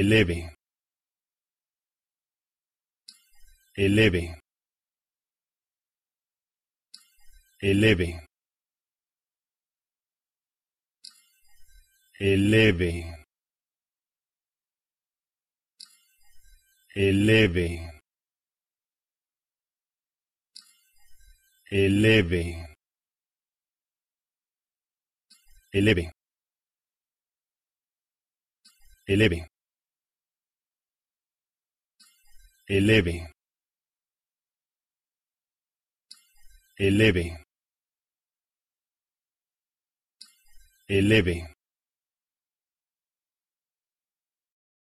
eleve eleve eleve eleve eleve eleve eleve eleve eleve eleve eleve